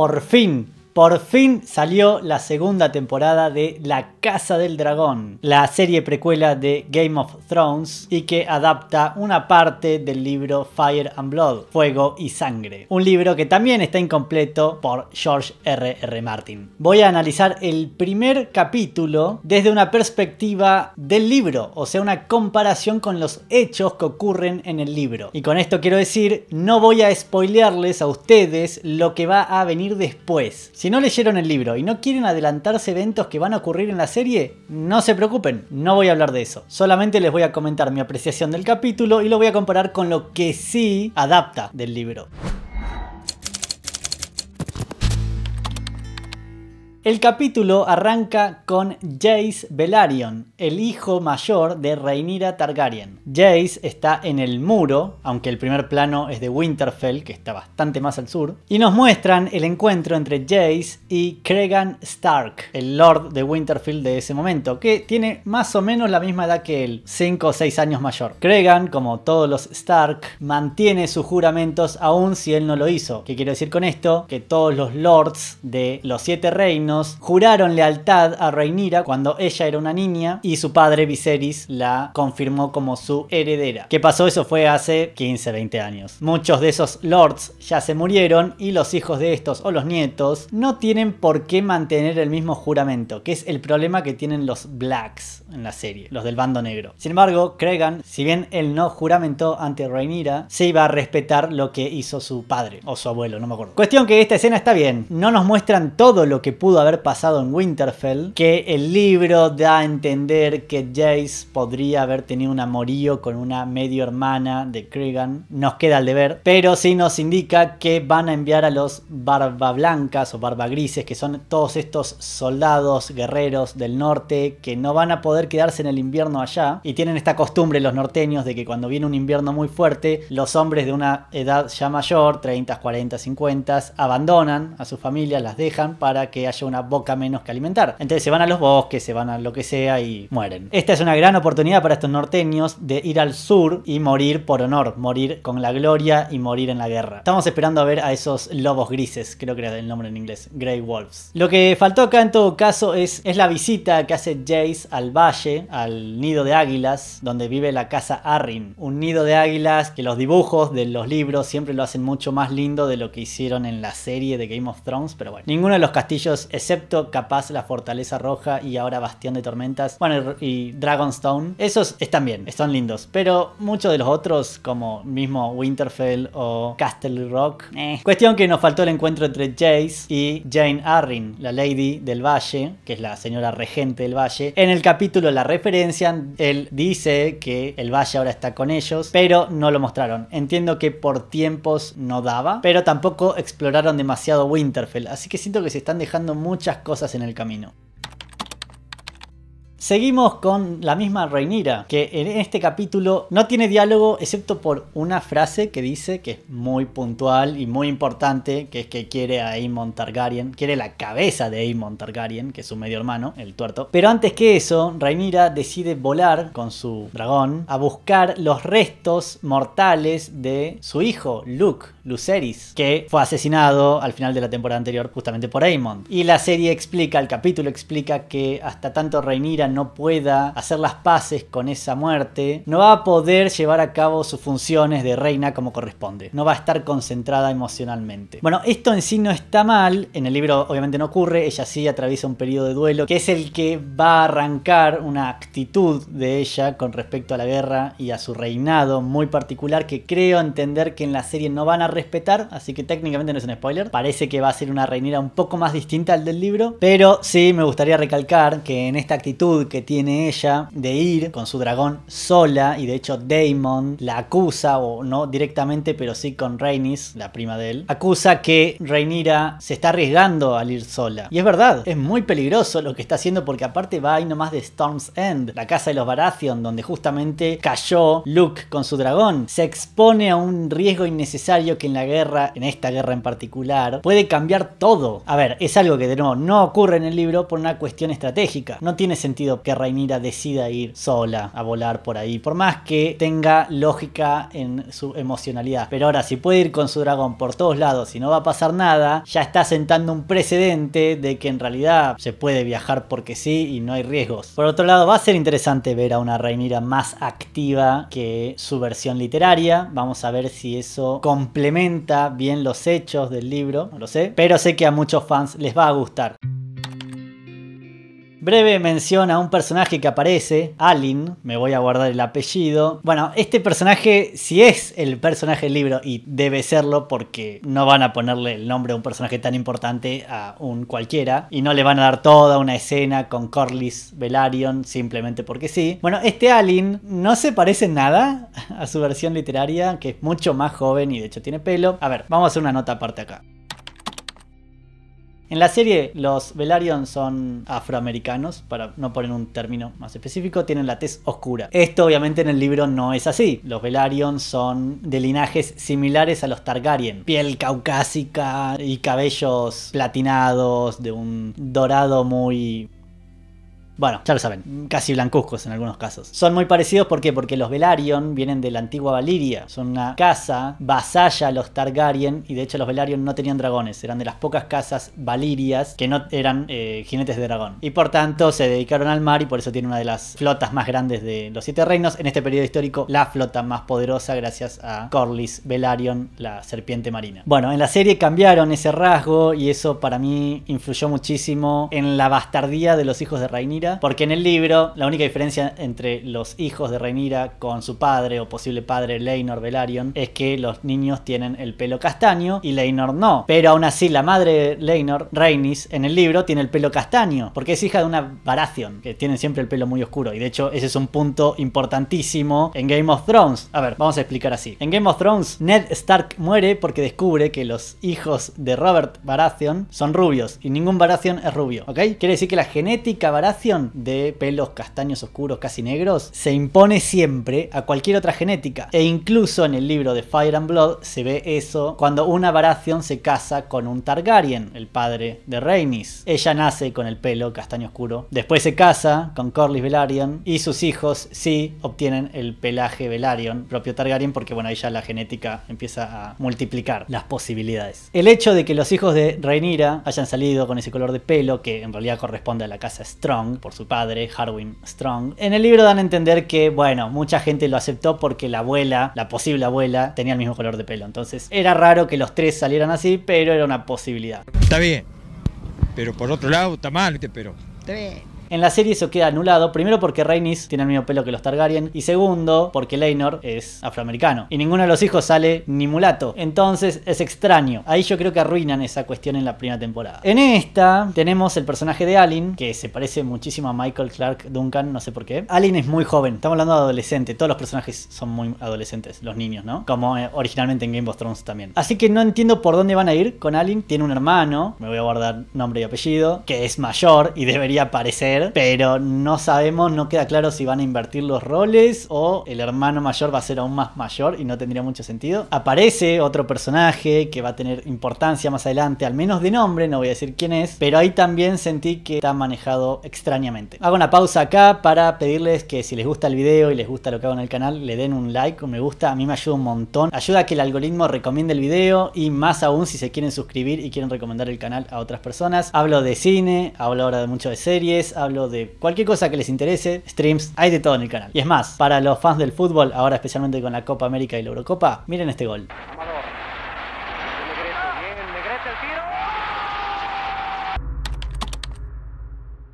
por fin por fin salió la segunda temporada de La Casa del Dragón, la serie precuela de Game of Thrones y que adapta una parte del libro Fire and Blood, Fuego y Sangre, un libro que también está incompleto por George R.R. Martin. Voy a analizar el primer capítulo desde una perspectiva del libro, o sea, una comparación con los hechos que ocurren en el libro. Y con esto quiero decir, no voy a spoilearles a ustedes lo que va a venir después, si no leyeron el libro y no quieren adelantarse eventos que van a ocurrir en la serie, no se preocupen, no voy a hablar de eso. Solamente les voy a comentar mi apreciación del capítulo y lo voy a comparar con lo que sí adapta del libro. El capítulo arranca con Jace Velaryon, el hijo mayor de Rhaenyra Targaryen. Jace está en el muro, aunque el primer plano es de Winterfell, que está bastante más al sur, y nos muestran el encuentro entre Jace y Cregan Stark, el lord de Winterfell de ese momento, que tiene más o menos la misma edad que él, 5 o 6 años mayor. Cregan, como todos los Stark, mantiene sus juramentos aún si él no lo hizo. ¿Qué quiero decir con esto? Que todos los lords de los siete reinos juraron lealtad a Rhaenyra cuando ella era una niña y su padre Viserys la confirmó como su heredera. ¿Qué pasó? Eso fue hace 15, 20 años. Muchos de esos lords ya se murieron y los hijos de estos o los nietos no tienen por qué mantener el mismo juramento, que es el problema que tienen los Blacks en la serie, los del bando negro. Sin embargo, Cregan, si bien él no juramentó ante Rhaenyra, se iba a respetar lo que hizo su padre o su abuelo, no me acuerdo. Cuestión que esta escena está bien, no nos muestran todo lo que pudo haber pasado en Winterfell, que el libro da a entender que Jace podría haber tenido un amorío con una medio hermana de Cregan. Nos queda el deber, pero sí nos indica que van a enviar a los barba blancas o barba grises, que son todos estos soldados guerreros del norte que no van a poder quedarse en el invierno allá y tienen esta costumbre los norteños de que cuando viene un invierno muy fuerte, los hombres de una edad ya mayor, 30, 40, 50, abandonan a sus familia las dejan para que haya un una boca menos que alimentar. Entonces se van a los bosques, se van a lo que sea y mueren. Esta es una gran oportunidad para estos norteños de ir al sur y morir por honor, morir con la gloria y morir en la guerra. Estamos esperando a ver a esos lobos grises, creo que era el nombre en inglés, Grey Wolves. Lo que faltó acá en todo caso es, es la visita que hace Jace al valle, al nido de águilas, donde vive la casa Arryn. Un nido de águilas que los dibujos de los libros siempre lo hacen mucho más lindo de lo que hicieron en la serie de Game of Thrones, pero bueno. Ninguno de los castillos es excepto capaz la Fortaleza Roja y ahora Bastión de Tormentas, bueno, y Dragonstone. Esos están bien, están lindos, pero muchos de los otros, como mismo Winterfell o Castle Rock, eh. cuestión que nos faltó el encuentro entre Jace y Jane Arryn, la Lady del Valle, que es la señora regente del Valle. En el capítulo la Referencia, él dice que el Valle ahora está con ellos, pero no lo mostraron. Entiendo que por tiempos no daba, pero tampoco exploraron demasiado Winterfell, así que siento que se están dejando muy muchas cosas en el camino. Seguimos con la misma Reinira, que en este capítulo no tiene diálogo excepto por una frase que dice que es muy puntual y muy importante, que es que quiere a Aemon Targaryen, quiere la cabeza de Aemon Targaryen, que es su medio hermano, el tuerto. Pero antes que eso, Reinira decide volar con su dragón a buscar los restos mortales de su hijo, Luke, Luceris, que fue asesinado al final de la temporada anterior justamente por Aemon. Y la serie explica, el capítulo explica que hasta tanto Reinira no pueda hacer las paces con esa muerte, no va a poder llevar a cabo sus funciones de reina como corresponde. No va a estar concentrada emocionalmente. Bueno, esto en sí no está mal, en el libro obviamente no ocurre, ella sí atraviesa un periodo de duelo, que es el que va a arrancar una actitud de ella con respecto a la guerra y a su reinado muy particular que creo entender que en la serie no van a respetar, así que técnicamente no es un spoiler. Parece que va a ser una reinera un poco más distinta al del libro, pero sí me gustaría recalcar que en esta actitud que tiene ella de ir con su dragón sola y de hecho Damon la acusa, o no directamente, pero sí con Rhaenys, la prima de él, acusa que Rhaenyra se está arriesgando al ir sola. Y es verdad, es muy peligroso lo que está haciendo porque aparte va ahí nomás de Storm's End, la casa de los Baratheon, donde justamente cayó Luke con su dragón. Se expone a un riesgo innecesario que en la guerra, en esta guerra en particular, puede cambiar todo. A ver, es algo que de nuevo no ocurre en el libro por una cuestión estratégica. No tiene sentido que Rainira decida ir sola a volar por ahí, por más que tenga lógica en su emocionalidad. Pero ahora, si puede ir con su dragón por todos lados y no va a pasar nada, ya está sentando un precedente de que en realidad se puede viajar porque sí y no hay riesgos. Por otro lado, va a ser interesante ver a una Rainira más activa que su versión literaria. Vamos a ver si eso complementa bien los hechos del libro, no lo sé, pero sé que a muchos fans les va a gustar. Breve mención a un personaje que aparece, Alin, me voy a guardar el apellido. Bueno, este personaje, si es el personaje del libro, y debe serlo porque no van a ponerle el nombre a un personaje tan importante a un cualquiera, y no le van a dar toda una escena con Corlys Velaryon simplemente porque sí. Bueno, este Alin no se parece nada a su versión literaria, que es mucho más joven y de hecho tiene pelo. A ver, vamos a hacer una nota aparte acá. En la serie, los Velaryon son afroamericanos, para no poner un término más específico, tienen la tez oscura. Esto obviamente en el libro no es así. Los Velaryon son de linajes similares a los Targaryen. Piel caucásica y cabellos platinados, de un dorado muy bueno, ya lo saben, casi blancuzcos en algunos casos. Son muy parecidos, ¿por qué? Porque los Velaryon vienen de la antigua Valiria. Son una casa vasalla a los Targaryen y de hecho los Velaryon no tenían dragones. Eran de las pocas casas valirias que no eran eh, jinetes de dragón. Y por tanto se dedicaron al mar y por eso tiene una de las flotas más grandes de los Siete Reinos. En este periodo histórico, la flota más poderosa gracias a Corlys Velaryon, la serpiente marina. Bueno, en la serie cambiaron ese rasgo y eso para mí influyó muchísimo en la bastardía de los hijos de Rhaenyra porque en el libro la única diferencia entre los hijos de Rhaenyra con su padre o posible padre Leinor Velaryon es que los niños tienen el pelo castaño y Leinor no. Pero aún así la madre de Leinor, Rhaenys, en el libro tiene el pelo castaño, porque es hija de una Baratheon, que tienen siempre el pelo muy oscuro. Y de hecho ese es un punto importantísimo en Game of Thrones. A ver, vamos a explicar así. En Game of Thrones, Ned Stark muere porque descubre que los hijos de Robert Baratheon son rubios y ningún Baratheon es rubio, ¿ok? Quiere decir que la genética Baratheon de pelos castaños oscuros casi negros se impone siempre a cualquier otra genética. E incluso en el libro de Fire and Blood se ve eso cuando una Baratheon se casa con un Targaryen, el padre de Rhaenys. Ella nace con el pelo castaño oscuro. Después se casa con Corlys Velaryon y sus hijos sí obtienen el pelaje Velaryon, propio Targaryen, porque bueno, ahí ya la genética empieza a multiplicar las posibilidades. El hecho de que los hijos de Rhaenyra hayan salido con ese color de pelo, que en realidad corresponde a la casa Strong, por su padre, Harwin Strong. En el libro dan a entender que, bueno, mucha gente lo aceptó porque la abuela, la posible abuela, tenía el mismo color de pelo. Entonces era raro que los tres salieran así, pero era una posibilidad. Está bien. Pero por otro lado, está mal, pero... Está bien. En la serie eso queda anulado, primero porque Rhaenys tiene el mismo pelo que los Targaryen y segundo porque Leinor es afroamericano y ninguno de los hijos sale ni mulato. Entonces es extraño. Ahí yo creo que arruinan esa cuestión en la primera temporada. En esta tenemos el personaje de Alin que se parece muchísimo a Michael Clark Duncan, no sé por qué. Alin es muy joven, estamos hablando de adolescente, todos los personajes son muy adolescentes, los niños, ¿no? Como eh, originalmente en Game of Thrones también. Así que no entiendo por dónde van a ir con Alin, tiene un hermano, me voy a guardar nombre y apellido, que es mayor y debería aparecer pero no sabemos, no queda claro si van a invertir los roles o el hermano mayor va a ser aún más mayor y no tendría mucho sentido. Aparece otro personaje que va a tener importancia más adelante, al menos de nombre, no voy a decir quién es, pero ahí también sentí que está manejado extrañamente. Hago una pausa acá para pedirles que si les gusta el video y les gusta lo que hago en el canal, le den un like, un me gusta, a mí me ayuda un montón. Ayuda a que el algoritmo recomiende el video y más aún si se quieren suscribir y quieren recomendar el canal a otras personas. Hablo de cine, hablo ahora de mucho de series, hablo hablo de cualquier cosa que les interese, streams, hay de todo en el canal. Y es más, para los fans del fútbol, ahora especialmente con la Copa América y la Eurocopa, miren este gol.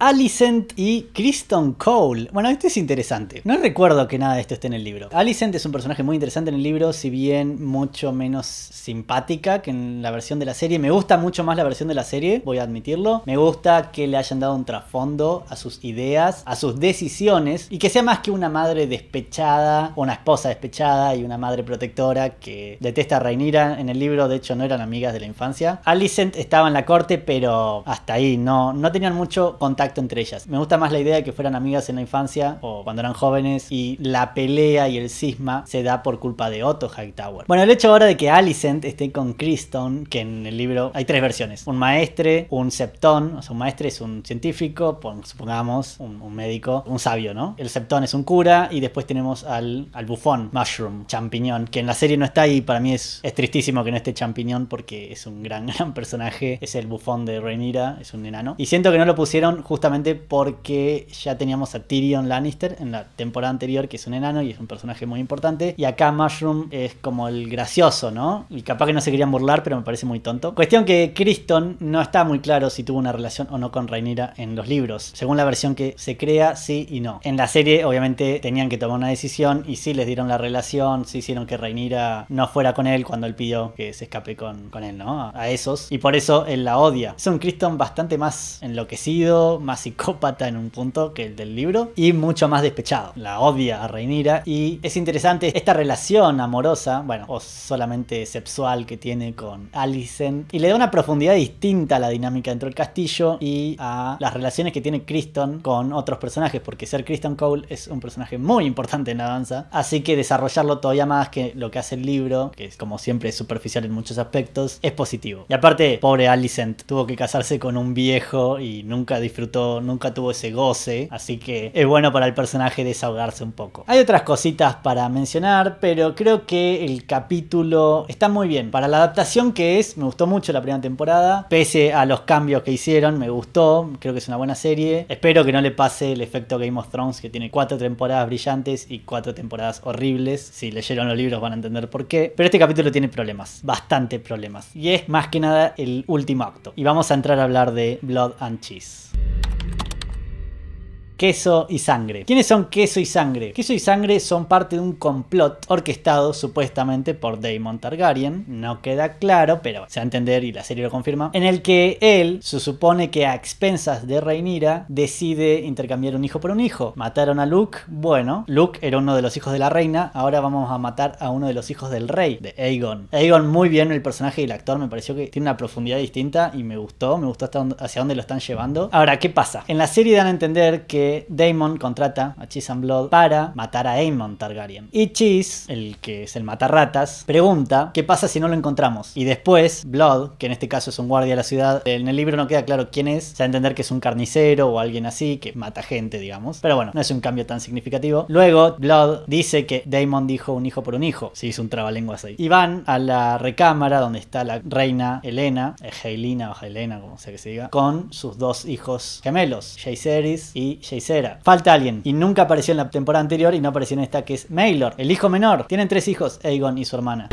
Alicent y Kristen Cole. Bueno, esto es interesante. No recuerdo que nada de esto esté en el libro. Alicent es un personaje muy interesante en el libro, si bien mucho menos simpática que en la versión de la serie. Me gusta mucho más la versión de la serie, voy a admitirlo. Me gusta que le hayan dado un trasfondo a sus ideas, a sus decisiones y que sea más que una madre despechada, una esposa despechada y una madre protectora que detesta a reinira en el libro. De hecho, no eran amigas de la infancia. Alicent estaba en la corte, pero hasta ahí no, no tenían mucho contacto entre ellas. Me gusta más la idea de que fueran amigas en la infancia o cuando eran jóvenes y la pelea y el cisma se da por culpa de Otto Hightower. Bueno, el hecho ahora de que Alicent esté con Criston, que en el libro hay tres versiones, un maestre, un septón, o sea, un maestre es un científico, supongamos, un, médico, un sabio, ¿no? El septón es un cura y después tenemos al, al bufón, mushroom, champiñón, que en la serie no está y para mí es, tristísimo que no esté champiñón porque es un gran, gran personaje, es el bufón de Rhaenyra, es un enano. Y siento que no lo pusieron justamente justamente porque ya teníamos a Tyrion Lannister en la temporada anterior, que es un enano y es un personaje muy importante. Y acá Mushroom es como el gracioso, ¿no? Y capaz que no se querían burlar, pero me parece muy tonto. Cuestión que Criston no está muy claro si tuvo una relación o no con Rhaenyra en los libros. Según la versión que se crea, sí y no. En la serie, obviamente, tenían que tomar una decisión y sí les dieron la relación, sí hicieron que Rhaenyra no fuera con él cuando él pidió que se escape con, él, ¿no? A esos. Y por eso él la odia. Es un Criston bastante más enloquecido, más psicópata en un punto que el del libro y mucho más despechado. La odia a Reinira y es interesante esta relación amorosa, bueno, o solamente sexual que tiene con Alicent y le da una profundidad distinta a la dinámica dentro del castillo y a las relaciones que tiene Criston con otros personajes, porque ser Criston Cole es un personaje muy importante en la danza, así que desarrollarlo todavía más que lo que hace el libro, que es como siempre superficial en muchos aspectos, es positivo. Y aparte, pobre Alicent tuvo que casarse con un viejo y nunca disfrutó nunca tuvo ese goce, así que es bueno para el personaje desahogarse un poco. Hay otras cositas para mencionar, pero creo que el capítulo está muy bien. Para la adaptación que es, me gustó mucho la primera temporada, pese a los cambios que hicieron, me gustó, creo que es una buena serie. Espero que no le pase el efecto Game of Thrones, que tiene cuatro temporadas brillantes y cuatro temporadas horribles. Si leyeron los libros van a entender por qué. Pero este capítulo tiene problemas, bastante problemas. Y es más que nada el último acto. Y vamos a entrar a hablar de Blood and Cheese. Queso y Sangre. ¿Quiénes son Queso y Sangre? Queso y Sangre son parte de un complot orquestado supuestamente por Daemon Targaryen, no queda claro, pero se va a entender y la serie lo confirma, en el que él se supone que a expensas de Reinira decide intercambiar un hijo por un hijo. Mataron a Luke, bueno, Luke era uno de los hijos de la reina, ahora vamos a matar a uno de los hijos del rey, de Aegon. Aegon muy bien el personaje y el actor, me pareció que tiene una profundidad distinta y me gustó, me gustó hasta hacia dónde lo están llevando. Ahora, ¿qué pasa? En la serie dan a entender que Daemon contrata a Cheese and Blood para matar a Aemon Targaryen. Y Cheese, el que es el matarratas, pregunta qué pasa si no lo encontramos. Y después Blood, que en este caso es un guardia de la ciudad, en el libro no queda claro quién es, se a entender que es un carnicero o alguien así, que mata gente, digamos. Pero bueno, no es un cambio tan significativo. Luego Blood dice que Daemon dijo un hijo por un hijo. Se hizo un trabalenguas ahí. Y van a la recámara donde está la reina Elena, Helena o eh, Helena, como sea que se diga, con sus dos hijos gemelos, Jaceris y Jay. Falta alguien y nunca apareció en la temporada anterior y no apareció en esta que es Maylor, el hijo menor. Tienen tres hijos, Aegon y su hermana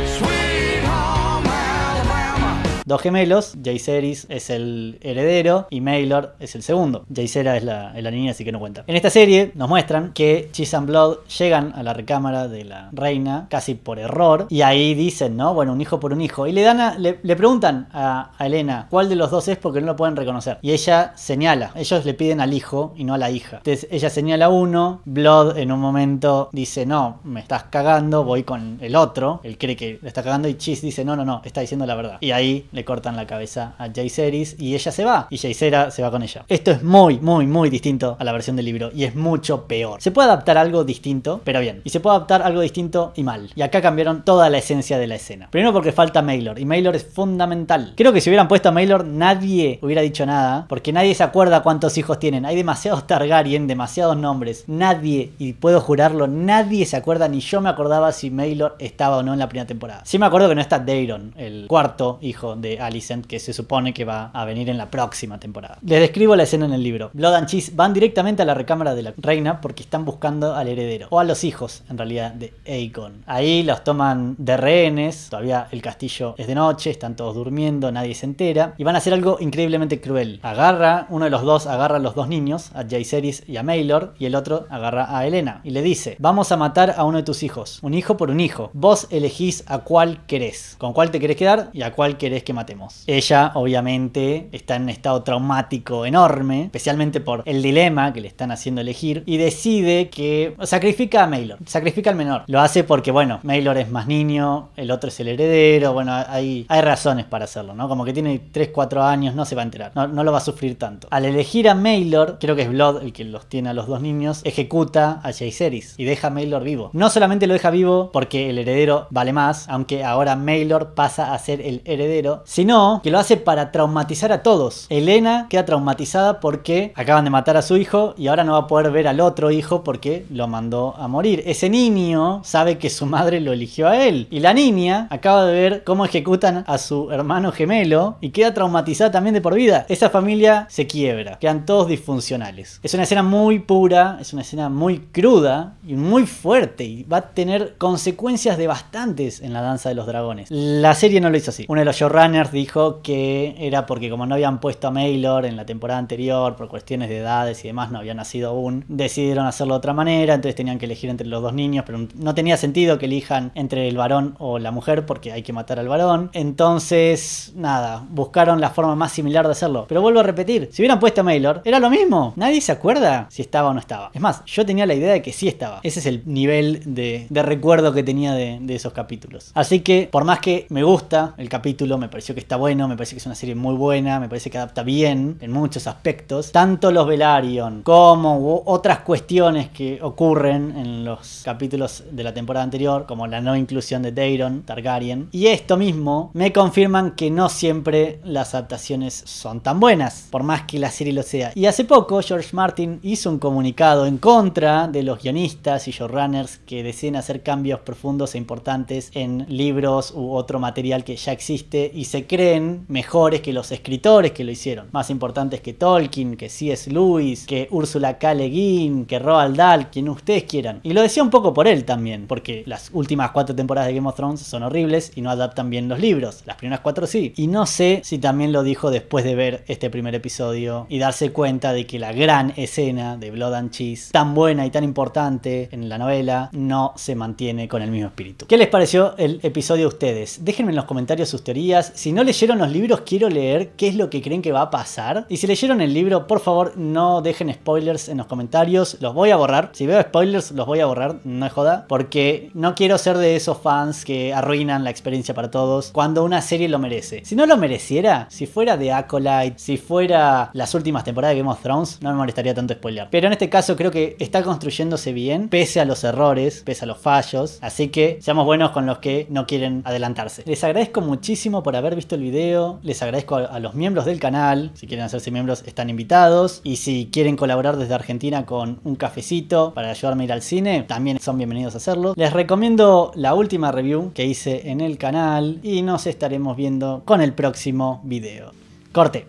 dos gemelos. Jayceris es el heredero y Mailor es el segundo. Jaycera es la, niña, así que no cuenta. En esta serie nos muestran que Cheese and Blood llegan a la recámara de la reina casi por error y ahí dicen, ¿no? Bueno, un hijo por un hijo. Y le, dan le, preguntan a, Elena cuál de los dos es porque no lo pueden reconocer. Y ella señala, ellos le piden al hijo y no a la hija. Entonces ella señala a uno, Blood en un momento dice, no, me estás cagando, voy con el otro. Él cree que le está cagando y Chis dice, no, no, no, está diciendo la verdad. Y ahí le cortan la cabeza a Jayceris y ella se va. Y Jaycera se va con ella. Esto es muy, muy, muy distinto a la versión del libro y es mucho peor. Se puede adaptar algo distinto, pero bien. Y se puede adaptar algo distinto y mal. Y acá cambiaron toda la esencia de la escena. Primero porque falta Maylor y Maylor es fundamental. Creo que si hubieran puesto a Maylor nadie hubiera dicho nada porque nadie se acuerda cuántos hijos tienen. Hay demasiados Targaryen, demasiados nombres. Nadie, y puedo jurarlo, nadie se acuerda ni yo me acordaba si Maylor estaba o no en la primera temporada. Sí me acuerdo que no está Daeron, el cuarto hijo de de Alicent que se supone que va a venir en la próxima temporada. Les describo la escena en el libro. Blood and Cheese van directamente a la recámara de la reina porque están buscando al heredero, o a los hijos en realidad de Aegon. Ahí los toman de rehenes, todavía el castillo es de noche, están todos durmiendo, nadie se entera, y van a hacer algo increíblemente cruel. Agarra, uno de los dos agarra a los dos niños, a Jaiseris y a Maelor, y el otro agarra a Elena, y le dice, vamos a matar a uno de tus hijos, un hijo por un hijo, vos elegís a cuál querés, con cuál te querés quedar y a cuál querés que matemos. Ella, obviamente, está en un estado traumático enorme, especialmente por el dilema que le están haciendo elegir, y decide que sacrifica a Maylor, sacrifica al menor. Lo hace porque, bueno, Maylor es más niño, el otro es el heredero, bueno, hay, hay razones para hacerlo, ¿no? Como que tiene 3, 4 años, no se va a enterar, no, lo va a sufrir tanto. Al elegir a Maylor, creo que es Blood el que los tiene a los dos niños, ejecuta a Jayceris y deja a Maylor vivo. No solamente lo deja vivo porque el heredero vale más, aunque ahora Maylor pasa a ser el heredero, sino que lo hace para traumatizar a todos. Elena queda traumatizada porque acaban de matar a su hijo y ahora no va a poder ver al otro hijo porque lo mandó a morir. Ese niño sabe que su madre lo eligió a él. Y la niña acaba de ver cómo ejecutan a su hermano gemelo y queda traumatizada también de por vida. Esa familia se quiebra, quedan todos disfuncionales. Es una escena muy pura, es una escena muy cruda y muy fuerte y va a tener consecuencias devastantes en la danza de los dragones. La serie no lo hizo así. Uno de los dijo que era porque como no habían puesto a Maylor en la temporada anterior por cuestiones de edades y demás, no había nacido aún, decidieron hacerlo de otra manera, entonces tenían que elegir entre los dos niños, pero no tenía sentido que elijan entre el varón o la mujer porque hay que matar al varón. Entonces, nada, buscaron la forma más similar de hacerlo. Pero vuelvo a repetir, si hubieran puesto a Maylor, era lo mismo. Nadie se acuerda si estaba o no estaba. Es más, yo tenía la idea de que sí estaba. Ese es el nivel de, recuerdo que tenía de, de esos capítulos. Así que, por más que me gusta el capítulo, me pareció que está bueno, me parece que es una serie muy buena, me parece que adapta bien en muchos aspectos. Tanto los Velaryon como otras cuestiones que ocurren en los capítulos de la temporada anterior, como la no inclusión de Daeron Targaryen. Y esto mismo me confirman que no siempre las adaptaciones son tan buenas, por más que la serie lo sea. Y hace poco George Martin hizo un comunicado en contra de los guionistas y showrunners que deciden hacer cambios profundos e importantes en libros u otro material que ya existe y se creen mejores que los escritores que lo hicieron. Más importantes que Tolkien, que C.S. Lewis, que Ursula K. Le Guin, que Roald Dahl, quien ustedes quieran. Y lo decía un poco por él también, porque las últimas cuatro temporadas de Game of Thrones son horribles y no adaptan bien los libros. Las primeras cuatro sí. Y no sé si también lo dijo después de ver este primer episodio y darse cuenta de que la gran escena de Blood and Cheese, tan buena y tan importante en la novela, no se mantiene con el mismo espíritu. ¿Qué les pareció el episodio a ustedes? Déjenme en los comentarios sus teorías, si no leyeron los libros, quiero leer qué es lo que creen que va a pasar. Y si leyeron el libro, por favor, no dejen spoilers en los comentarios. Los voy a borrar. Si veo spoilers, los voy a borrar. No es joda. Porque no quiero ser de esos fans que arruinan la experiencia para todos cuando una serie lo merece. Si no lo mereciera, si fuera de Acolyte, si fuera las últimas temporadas de Game of Thrones, no me molestaría tanto spoiler. Pero en este caso creo que está construyéndose bien, pese a los errores, pese a los fallos. Así que seamos buenos con los que no quieren adelantarse. Les agradezco muchísimo por haber visto el video. Les agradezco a, los miembros del canal. Si quieren hacerse miembros, están invitados. Y si quieren colaborar desde Argentina con un cafecito para ayudarme a ir al cine, también son bienvenidos a hacerlo. Les recomiendo la última review que hice en el canal y nos estaremos viendo con el próximo video. Corte.